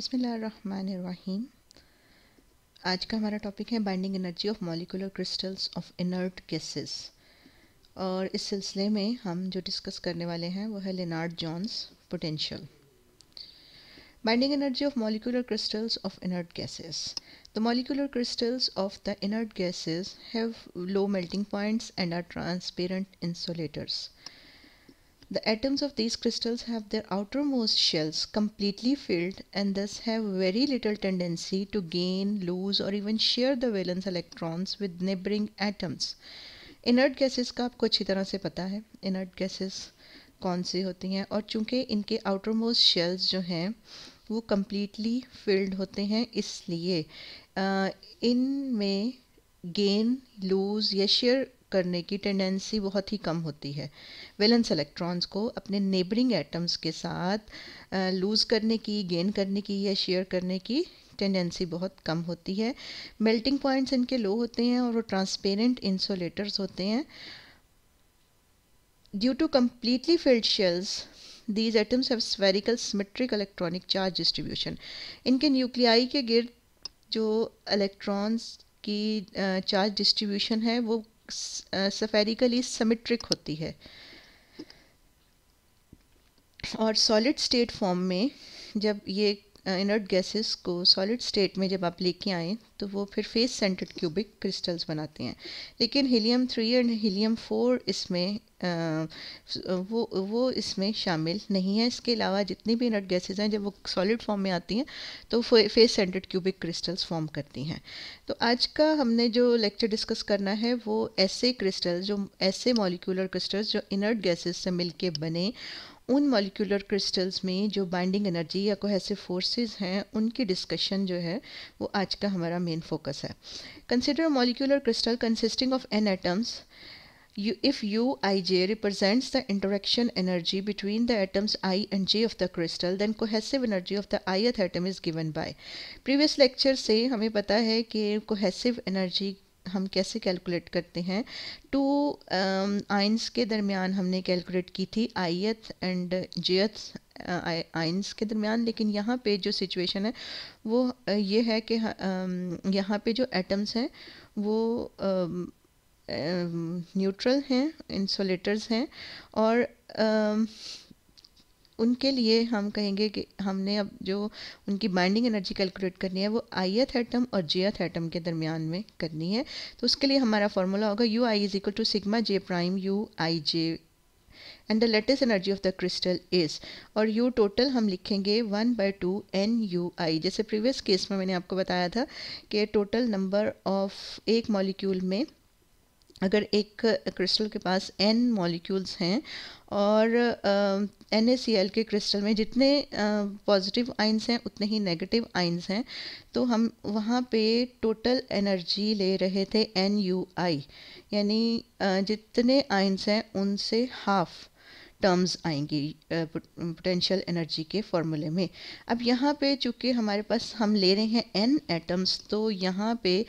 बिसमीम आज का हमारा टॉपिक है binding energy of molecular crystals of inert gases और इस सिलसिले में हम जो डिस्कस करने वाले हैं वो है Lennard Jones potential binding energy of molecular crystals of inert gases the molecular crystals of the inert gases have low melting points and are transparent insulators The atoms of these crystals have their outermost shells completely filled and thus have very little tendency to gain, lose or even share the valence electrons with neighboring atoms. Inert gases का आपको अच्छी तरह से पता है inert gases कौन सी होती हैं और चूंकि इनके आउटर मोस्ट शेल्स जो हैं वो कम्प्लीटली फिल्ड होते हैं इसलिए इन में गेन लूज या शेयर करने की टेंडेंसी बहुत ही कम होती है वेलेंस इलेक्ट्रॉन्स को अपने नेबरिंग एटम्स के साथ लूज़ करने की गेन करने की या शेयर करने की टेंडेंसी बहुत कम होती है मेल्टिंग पॉइंट्स इनके लो होते हैं और वो ट्रांसपेरेंट इंसोलेटर्स होते हैं due to completely filled shells these atoms have spherical symmetric electronic charge distribution इनके न्यूक्लियाई के गिर्द जो इलेक्ट्रॉन्स की चार्ज डिस्ट्रीब्यूशन है वो सफेरिकली सिमेट्रिक होती है और सॉलिड स्टेट फॉर्म में जब ये इनर्ट uh, गैसेस को सॉलिड स्टेट में जब आप लेके आएँ तो वो फिर फेस सेंटर्ड क्यूबिक क्रिस्टल्स बनाते हैं लेकिन helium three and helium four इसमें आ, uh, वो वो इसमें शामिल नहीं है इसके अलावा जितनी भी इनर्ट गैसेस हैं जब वो सॉलिड फॉर्म में आती हैं तो face centred cubic crystals form करती हैं तो आज का हमने जो लेक्चर डिस्कस करना है वो ऐसे क्रिस्टल जो ऐसे मॉलिक्यूलर क्रिस्टल्स जो इनर्ट गैसेस से मिलके बने उन मॉलिकुलर क्रिस्टल्स में जो बाइंडिंग एनर्जी या कोहेसिव फोर्सेस हैं उनकी डिस्कशन जो है वो आज का हमारा मेन फोकस है consider molecular crystal consisting of N atoms U if U I J represents the interaction energy between the atoms I and J of the crystal than cohesive energy of the I eth atom is given bye previous lecture से हमें पता है कि cohesive energy हम कैसे calculate करते हैं to ions um, के दरमियान हमने कैलकुलेट की थी आईएथ एंड जेथ आइंस के दरमियान लेकिन यहाँ पे जो सिचुएशन है वो uh, ये है कि um, यहाँ पे जो एटम्स हैं वो न्यूट्रल um, हैं इंसोलेटर्स हैं और उनके लिए हम कहेंगे कि हमने अब जो उनकी बाइंडिंग एनर्जी कैलकुलेट करनी है वो एथ एटम और एथ एटम के दरमियान में करनी है तो उसके लिए हमारा फॉर्मूला होगा U I is equal to sigma J prime U I J and the lattice energy of the crystal is और यू टोटल हम लिखेंगे one by two N U I जैसे प्रीवियस केस में मैंने आपको बताया था कि टोटल नंबर ऑफ एक मॉलिक्यूल में अगर एक क्रिस्टल के पास एन मॉलिक्यूल्स हैं और एन के क्रिस्टल में जितने पॉजिटिव आइंस हैं उतने ही नेगेटिव आइंस हैं तो हम वहाँ पे टोटल एनर्जी ले रहे थे एन यू आई यानी जितने आइंस हैं उनसे हाफ टर्म्स आएंगी पोटेंशियल एनर्जी के फॉर्मूले में अब यहाँ पे चूँकि हमारे पास हम ले रहे हैं एन एटम्स तो यहाँ पे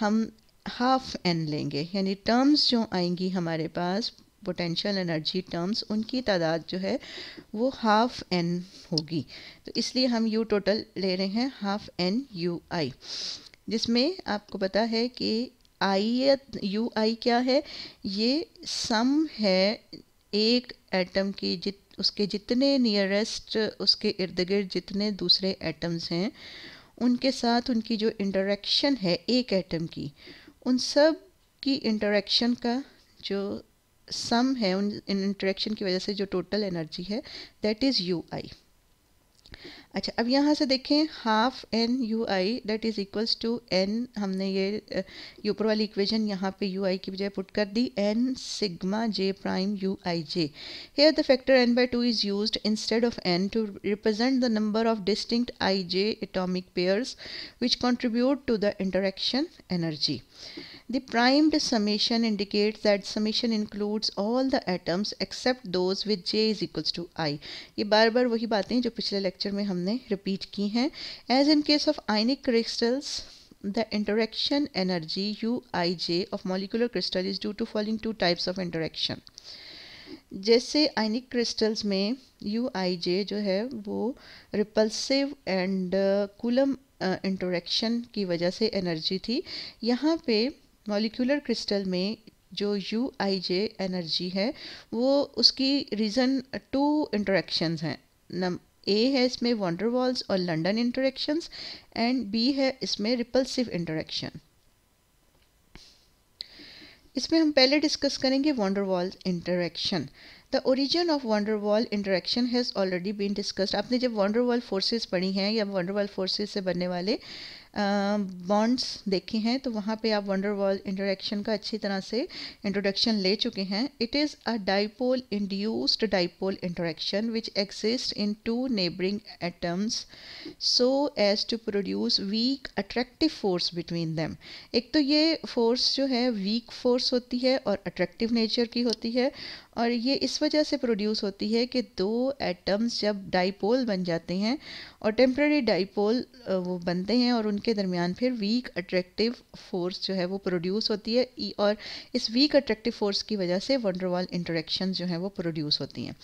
हम हाफ एन लेंगे यानी टर्म्स जो आएंगी हमारे पास पोटेंशियल एनर्जी टर्म्स उनकी तादाद जो है वो हाफ एन होगी तो इसलिए हम यू टोटल ले रहे हैं हाफ एन यू आई जिसमें आपको पता है कि आई यू आई क्या है ये सम है एक एटम की जित उसके जितने नियरेस्ट उसके इर्द गिर्द जितने दूसरे एटम्स हैं उनके साथ उनकी जो इंटरेक्शन है एक एटम की उन सब की इंटरेक्शन का जो सम है उन इंट्रैक्शन की वजह से जो टोटल एनर्जी है दैट इज़ यू आई अच्छा अब यहाँ से देखें half N U I that is equals to N हमने ये ऊपर वाली इक्वेशन यहाँ पे यू आई की बजाय पुट कर दी N sigma J prime U I J here the factor N by two is use instead of N to represent the number of distinct I J atomic pairs which contribute to the interaction energy the primed summation indicates that summation includes all the atoms except those with J is equals to I ये बार बार वही बातें हैं जो पिछले lecture में हमने repeat की हैं as in case of ionic crystals the interaction energy U I J of molecular crystal is due to following two types of interaction जैसे आइनिक क्रिस्टल्स में यू आई जे जो है वो रिपल्सिव एंड कूलम इंटरेक्शन की वजह से energy थी यहाँ पे मॉलिक्यूलर क्रिस्टल में जो यू आई जे एनर्जी है वो उसकी रीज़न टू इंटरेक्शंस हैं नम ए है इसमें वॉन्डरवॉल्स और लंडन इंटरेक्शंस एंड बी है इसमें रिपल्सिव इंटरेक्शन इसमें हम पहले डिस्कस करेंगे van der Waals interaction the origin of van der Waals interaction has already been discussed आपने जब वॉन्डरवॉल फोर्सेस पढ़ी हैं या वॉन्डरवॉल फोर्सेस से बनने वाले बॉन्ड्स देखे हैं तो वहाँ पे आप वंडर वर्ल्ड इंटरेक्शन का अच्छी तरह से इंट्रोडक्शन ले चुके हैं it is a dipole induced dipole interaction which exist in two neighbouring atoms so as to produce weak attractive force between them एक तो ये फोर्स जो है वीक फोर्स होती है और अट्रैक्टिव नेचर की होती है और ये इस वजह से प्रोड्यूस होती है कि दो एटम्स जब डाइपोल बन जाते हैं और टेम्प्ररी डाइपोल वो बनते हैं और उनके दरमियान फिर वीक अट्रैक्टिव फोर्स जो है वो प्रोड्यूस होती है और इस वीक अट्रैक्टिव फोर्स की वजह से वंडरवाल इंटरेक्शन जो हैं वो प्रोड्यूस होती हैं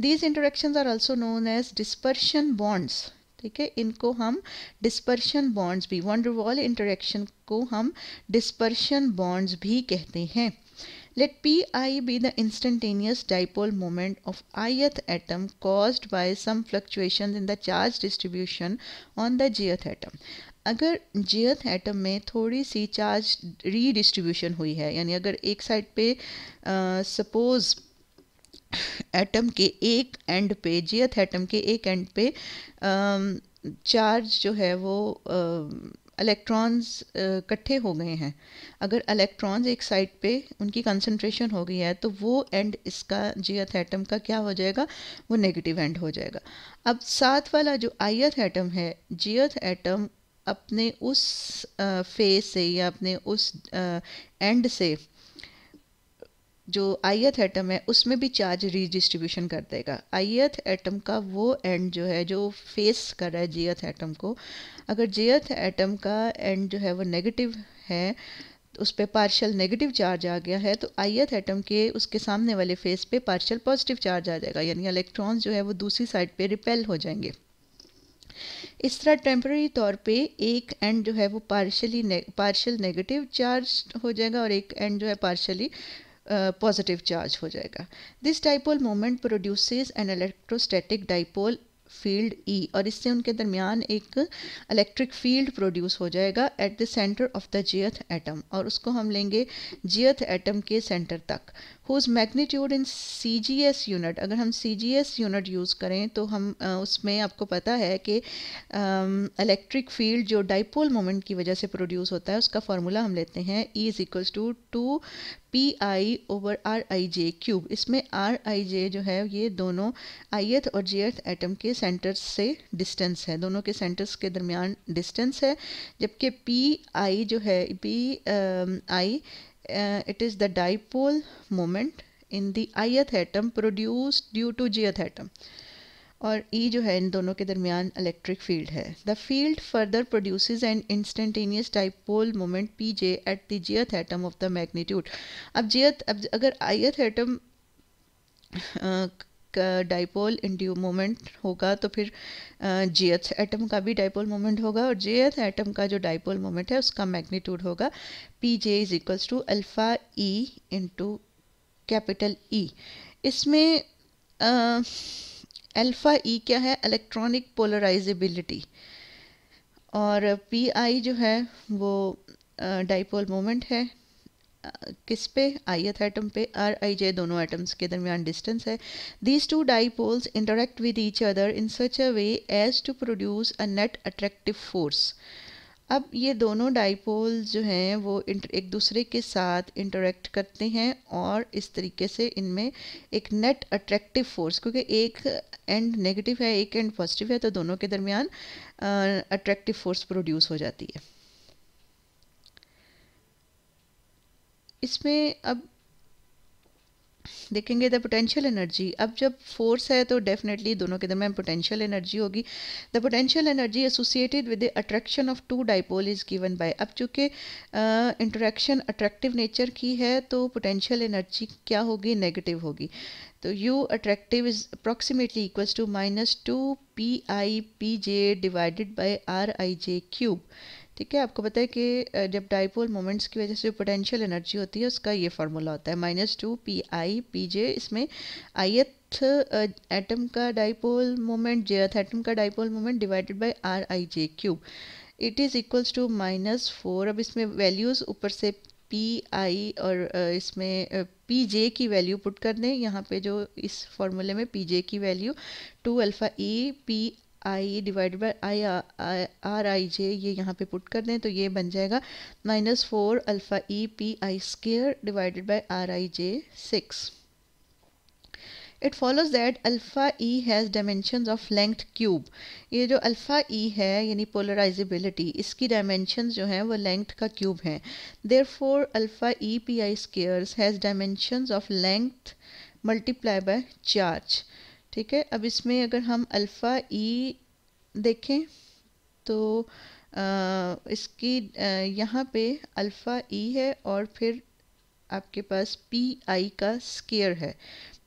these interaction are also known as dispersion bonds ठीक है इनको हम डिस्पर्शन बॉन्ड्स भी वंडरवॉल इंटरेक्शन को हम डिस्पर्शन बॉन्ड्स भी कहते हैं Let Pi be the instantaneous dipole moment of ith atom caused by some fluctuations in the charge distribution on the jth atom. अगर जेथ एटम में थोड़ी सी चार्ज रीडिस्ट्रीब्यूशन हुई है यानी अगर एक साइड पे सपोज़ एटम के एक एंड पे जेथ एटम के एक एंड पे चार्ज जो है वो इलेक्ट्रॉन्स uh, इकट्ठे हो गए हैं अगर इलेक्ट्रॉन्स एक साइड पे उनकी कंसंट्रेशन हो गई है तो वो एंड इसका जीएथ एटम का क्या हो जाएगा वो नेगेटिव एंड हो जाएगा अब साथ वाला जो आईएथ एटम है जीएथ एटम अपने उस फेस uh, से या अपने उस एंड uh, से जो एथ एटम है उसमें भी चार्ज रीडिस्ट्रीब्यूशन कर देगा एथ एटम का वो एंड जो है जो फेस कर रहा है jth एटम को अगर एथ एटम का एंड जो है वो नेगेटिव है तो उस पर पार्शल नेगेटिव चार्ज आ गया है तो एथ एटम के उसके सामने वाले फेस पे पार्शल पॉजिटिव चार्ज आ जाएगा यानी इलेक्ट्रॉन्स जो है वो दूसरी साइड पे रिपेल हो जाएंगे इस तरह टेम्प्रेरी तौर पे एक एंड जो है वो पार्शली पार्शल नेगेटिव चार्ज हो जाएगा और एक एंड जो है पार्शली पॉजिटिव चार्ज हो जाएगा this dipole moment produces an electrostatic dipole field E और इससे उनके दरमियान एक इलेक्ट्रिक फील्ड प्रोड्यूस हो जाएगा at the centre of the jth atom और उसको हम लेंगे जियथ एटम के सेंटर तक whose magnitude in C G S unit अगर हम C G S unit use करें तो हम उसमें आपको पता है कि इलेक्ट्रिक फील्ड जो डाइपोल मोमेंट की वजह से प्रोड्यूस होता है उसका फार्मूला हम लेते हैं E is equals to two P I over R I J cube इसमें आर आई जे जो है ये दोनों आई एथ और जी एथ एटम के सेंटर्स से डिस्टेंस है दोनों के सेंटर्स के दरमियान डिस्टेंस है जबकि पी आई जो है P I it is the dipole moment in the eth atom produce due to J eth atom और ई e जो है इन दोनों के दरमियान इलेक्ट्रिक फील्ड है the field further produce and instantaneous dipole moment P J at the jth atom of the magnitude अब jth अब अगर ith atom dipole induced moment होगा तो फिर जीएथ एटम का भी डाइपोल मोमेंट होगा और जेथ एटम का जो डाइपोल मोमेंट है उसका मैग्नीट्यूड होगा P J is equals to alpha E into capital E इसमें अल्फ़ा ई क्या है इलेक्ट्रॉनिक पोलराइजेबिलिटी और पी आई जो है वो डाइपोल मोमेंट है किस पे आईथ एटम पे आर आई जे दोनों एटम्स के दरमियान डिस्टेंस है these two dipoles interact with each other in such a way as to produce a net attractive force अब ये दोनों डाइपोल जो हैं वो एक दूसरे के साथ इंटरेक्ट करते हैं और इस तरीके से इनमें एक नेट अट्रैक्टिव फोर्स क्योंकि एक एंड नेगेटिव है एक एंड पॉजिटिव है तो दोनों के दरमियान अट्रैक्टिव फोर्स प्रोड्यूस हो जाती है इसमें अब देखेंगे द पोटेंशियल एनर्जी अब जब फोर्स है तो डेफिनेटली दोनों के दरमियान पोटेंशियल एनर्जी होगी the potential energy associated with the attraction of two dipole is given by अब चूंकि इंटरेक्शन अट्रैक्टिव नेचर की है तो पोटेंशियल एनर्जी क्या होगी नेगेटिव होगी तो U attractive is approximately equals to minus two P I P J divided by R I J cube ठीक है आपको पता है कि जब डाइपोल मोमेंट्स की वजह से पोटेंशियल एनर्जी होती है उसका ये फार्मूला होता है minus two P I P J इसमें आईथ एटम का डाइपोल मोमेंट जेथ एटम का dipole moment divided by R I J cube it is equals to minus four अब इसमें वैल्यूज़ ऊपर से पी आई और इसमें पी जे की वैल्यू पुट कर दें यहाँ पे जो इस फॉर्मूले में पी जे की value two alpha E P I divided by I R I J ये यहाँ पे पुट कर दें तो ये बन जाएगा minus four alpha E P I square divided by R I J six it follows that alpha E has dimension of length cube ये जो अल्फ़ा ई e है यानी पोलराइजेबिलिटी इसकी डायमेंशन जो हैं वो लेंथ का क्यूब हैं there four alpha E P I squares has dimension of length multiply by charge ठीक है अब इसमें अगर हम अल्फ़ा ई देखें तो आ, इसकी यहाँ पे अल्फ़ा ई है और फिर आपके पास पी आई का स्केयर है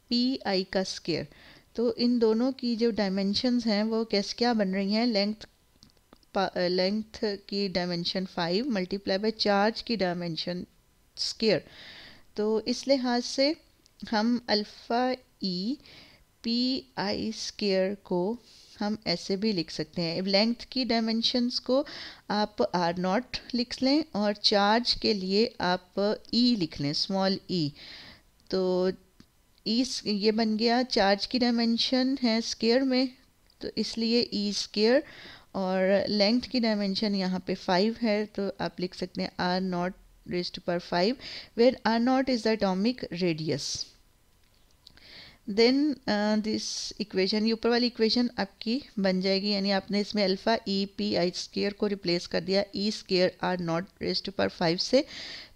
पी आई का स्केयर तो इन दोनों की जो डायमेंशनस हैं वो कैसे क्या बन रही हैं लेंथ लेंथ की dimension five multiply by charge की डायमेंशन स्केयर तो इस लिहाज से हम alpha E P I square को हम ऐसे भी लिख सकते हैं लेंथ की डायमेंशंस को आप आर नॉट लिख लें और चार्ज के लिए आप ई e लिख लें स्मॉल ई e. तो ई e, ये बन गया चार्ज की डायमेंशन है स्केयर में तो इसलिए ई e स्केयर और लेंथ की डायमेंशन यहाँ पे फाइव है तो आप लिख सकते हैं R naught raised power five where R naught is the atomic radius then this equation ये ऊपर वाली इक्वेशन आपकी बन जाएगी यानी आपने इसमें alpha E P I square को रिप्लेस कर दिया E square R naught raised power five से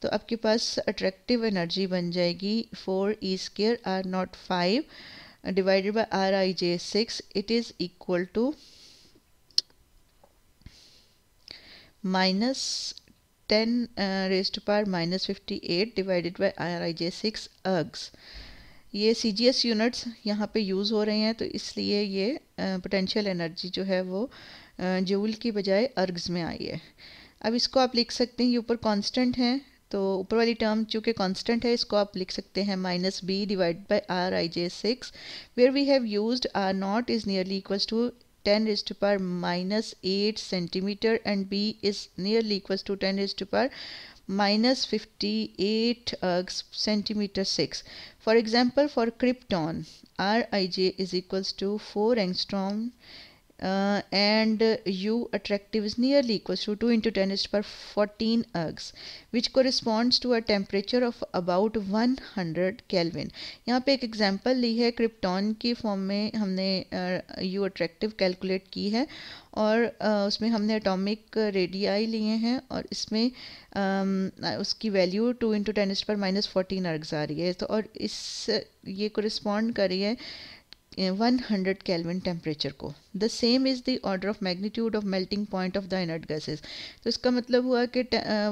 तो आपके पास अट्रैक्टिव एनर्जी बन जाएगी four E square R naught five divided by R I J six it is equal to minus ten raised power minus fifty eight divided by R I J six ergs ये C G S units यहाँ पे use हो रहे हैं तो इसलिए ये potential energy जो है वो जूल की बजाय अर्ग्स में आई है अब इसको आप लिख सकते हैं ये ऊपर कांस्टेंट हैं तो ऊपर वाली टर्म चूँकि कांस्टेंट है इसको आप लिख सकते हैं minus B divide by R I J six where we have use R naught is nearly equals to ten is to power minus eight centimeter and B is nearly equals to ten is to power minus 58 uh, centimeter 6. For example, for krypton, Rij is equals to 4 angstrom uh, and u attractive is nearly equals to 2 into 10 raised power 14 ergs which corresponds to a temperature of about 100 kelvin यहाँ पे एक example ली है krypton की form में हमने you attractive calculate की है और uh, उसमें हमने एटॉमिक रेडियाई लिए हैं और इसमें um, उसकी value two into ten power minus fourteen ergs आ रही है तो और इस ये कोरिस्पॉन्ड कर रही है वन हंड्रेड कैलविन टेम्परेचर को the same is the order of magnitude of melting point of the inert gases तो इसका मतलब हुआ कि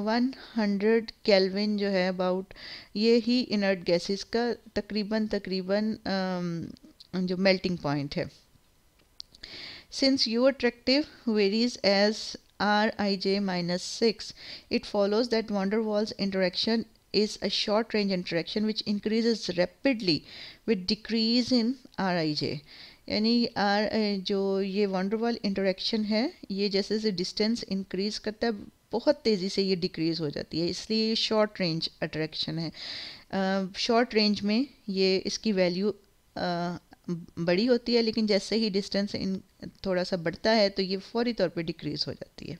वन हंड्रेड कैलविन जो है अबाउट ये ही इनर्ट गैसेस का तकरीबन तकरीबन um, जो मेल्टिंग पॉइंट है since you attractive varies as R I J minus six it follows that van der Waals interaction is a short range interaction which increases rapidly with decrease in R I J यानी R जो ये van der Waals interaction है ये जैसे जैसे distance increase करता है बहुत तेज़ी से ये डिक्रीज़ हो जाती है इसलिए शॉर्ट रेंज अट्रैक्शन है शॉर्ट रेंज में ये इसकी वैल्यू बड़ी होती है लेकिन जैसे ही डिस्टेंस इन थोड़ा सा बढ़ता है तो ये फौरी तौर पे डिक्रीज़ हो जाती है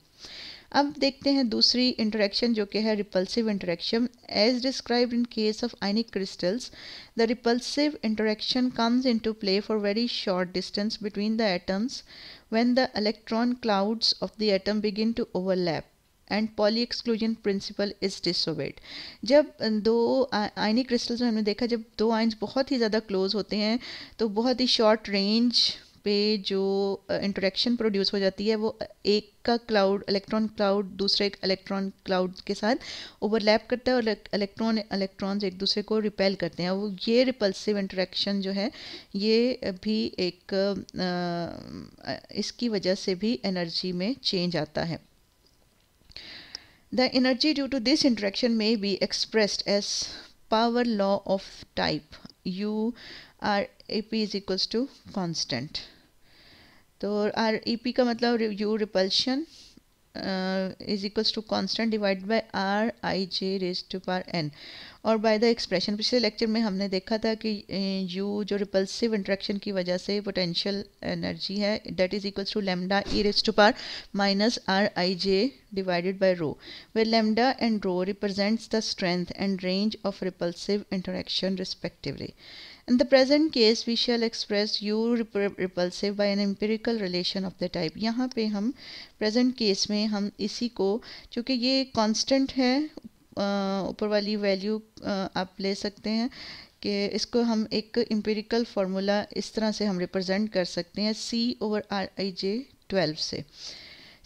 अब देखते हैं दूसरी इंटरेक्शन जो कि है repulsive interaction as describe in case of ionic crystals the repulsive interaction comes into play for very short distance between the atoms when the electron clouds of the atom begin to overlap and Pauli exclusion principle is disobeyed जब दो ionic crystals में हमने देखा जब दो ions बहुत ही ज़्यादा close होते हैं तो बहुत ही शॉर्ट रेंज पे जो इंटरेक्शन प्रोड्यूस हो जाती है वो एक का क्लाउड इलेक्ट्रॉन क्लाउड दूसरे इलेक्ट्रॉन क्लाउड के साथ ओवरलैप करता है और इलेक्ट्रॉन इलेक्ट्रॉन्स एक दूसरे को रिपेल करते हैं वो ये रिपल्सिव इंटरेक्शन जो है ये भी एक आ, इसकी वजह से भी एनर्जी में चेंज आता है the energy due to this interaction may be expressed as law of type U R A P is equals to constant तो आर ई पी का मतलब U repulsion is equals to constant divide by R I J raise to power N और by the expression पिछले lecture में हमने देखा था कि यू uh, जो रिपल्सिव इंट्रैक्शन की वजह से पोटेंशियल एनर्जी है that is equals to lambda E raise to power minus R I J divided by rho where lambda and rho represents the strength and range of repulsive interaction respectively In the present case, we shall express U repulsive by an empirical relation of the type. यहाँ पे हम present case में हम इसी को चूँकि ये constant है ऊपर वाली value आप ले सकते हैं कि इसको हम एक empirical formula इस तरह से हम represent कर सकते हैं C over R I J twelve से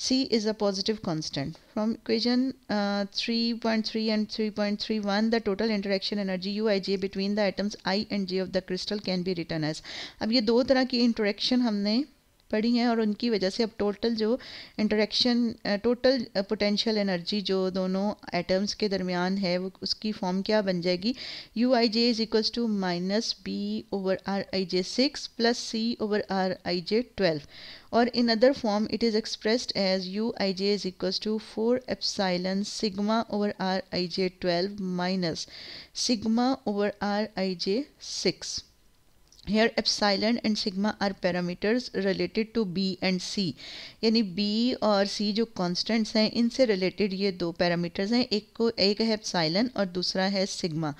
C is a positive constant. From equation uh, 3.3 and 3.31, the total interaction energy Uij between the atoms I and J of the crystal can be written as. अब ये दो तरह की पड़ी हैं और उनकी वजह से अब टोटल जो इंटरेक्शन टोटल पोटेंशियल एनर्जी जो दोनों एटम्स के दरमियान है वो उसकी फॉर्म क्या बन जाएगी U I J is equals to minus B over R I J six plus C over R I J twelve और in other form it is expressed as U I J is equals to four epsilon sigma over R I J twelve minus sigma over R I J six here epsilon and sigma are parameters related to B and C यानी B और सी जो constants हैं इनसे related ये दो parameters हैं एक को एक है एप्साइलन और दूसरा है सिग्मा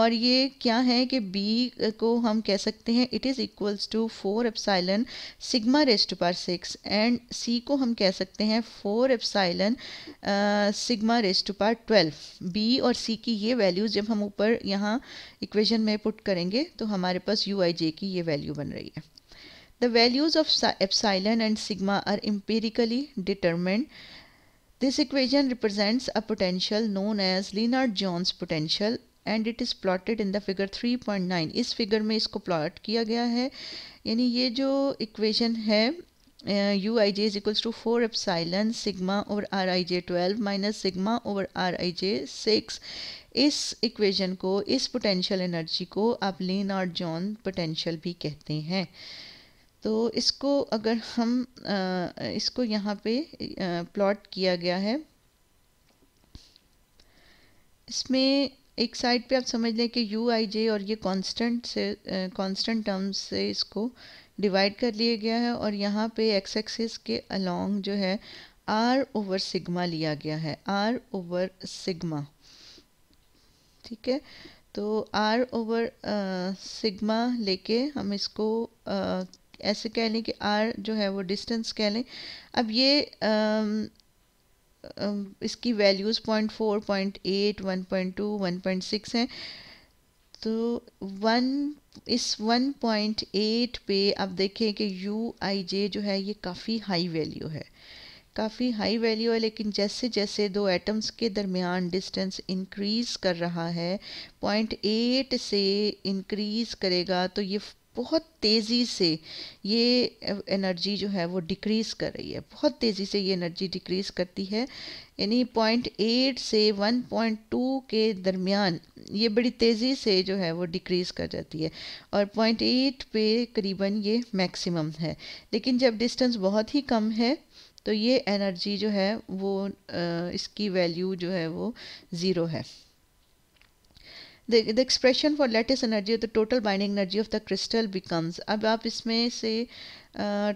और ये क्या है कि बी को हम कह सकते हैं it is equals to four epsilon sigma raised to power six and C को हम कह सकते हैं four epsilon sigma raised to power twelve B और सी की ये वैल्यूज़ जब हम ऊपर यहाँ इक्वेशन में पुट करेंगे तो हमारे पास यू आई जे की ये वैल्यू बन रही है the values of epsilon and sigma are empirically determined This equation represents a potential known as Leonard-Jones potential and it is plotted in the figure 3.9 इस फिगर में इसको प्लॉट किया गया है यानी ये जो इक्वेशन है U I J is equals to four epsilon sigma over R I J twelve minus sigma over R I J six इस इक्वेशन को इस पोटेंशियल एनर्जी को आप लेन और जॉन पोटेंशियल भी कहते हैं तो इसको अगर हम आ, इसको यहाँ पे प्लॉट किया गया है इसमें एक साइड पे आप समझ लें कि यू आई जे और ये कांस्टेंट से कांस्टेंट टर्म्स से इसको डिवाइड कर लिया गया है और यहाँ पे एक्स एक्सिस के अलोंग जो है आर ओवर सिग्मा लिया गया है आर ओवर सिग्मा ठीक है तो आर ओवर सिग्मा लेके हम इसको uh, ऐसे कह लें कि आर जो है वो डिस्टेंस कह लें अब ये इसकी values point four point eight one point two one point six हैं तो वन इस वन पॉइंट एट पे आप देखें कि यू आई जे जो है ये काफ़ी हाई वैल्यू है काफ़ी हाई वैल्यू है लेकिन जैसे जैसे दो एटम्स के दरमियान डिस्टेंस इंक्रीज़ कर रहा है पॉइंट एट से इंक्रीज़ करेगा तो ये बहुत तेज़ी से ये एनर्जी जो है वो डिक्रीज़ कर रही है बहुत तेज़ी से ये एनर्जी डिक्रीज़ करती है यानी पॉइंट एट से वन पॉइंट टू के दरमियान ये बड़ी तेज़ी से जो है वो डिक्रीज़ कर जाती है और पॉइंट एट पे करीबन ये मैक्सिमम है लेकिन जब डिस्टेंस बहुत ही कम है तो ये एनर्जी जो है वो इसकी वैल्यू जो है वो ज़ीरो है the, the expression for lattice energy the total binding energy of the crystal becomes अब आप इसमें से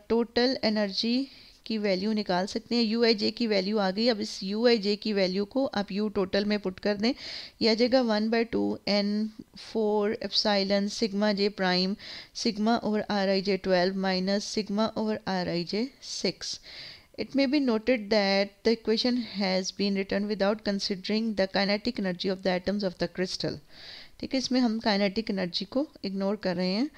टोटल uh, एनर्जी की वैल्यू निकाल सकते हैं यू आई जे की वैल्यू आ गई अब इस यू आई जे की वैल्यू को आप यू टोटल में पुट कर दें यह आ जाएगा one by two N four epsilon sigma J prime sigma over R I J twelve minus sigma over R I J six It may be noted that the equation has been written without considering the kinetic energy of the atoms of the crystal. ठीक है इसमें हम kinetic energy को ignore कर रहे हैं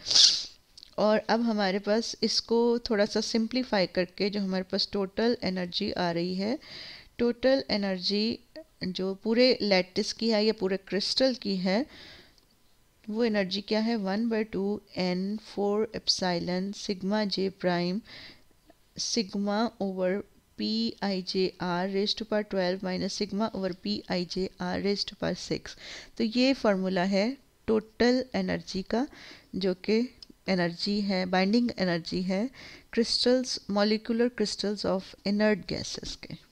और अब हमारे पास इसको थोड़ा सा सिंप्लीफाई करके जो हमारे पास टोटल एनर्जी आ रही है टोटल एनर्जी जो पूरे लेटिस की है या पूरे क्रिस्टल की है वो एनर्जी क्या है one by two N four epsilon sigma J prime sigma over P I J R raise to power twelve minus sigma over P I J R raise to power six तो ये formula है total energy का जो कि energy है binding energy है crystals molecular crystals of inert gases के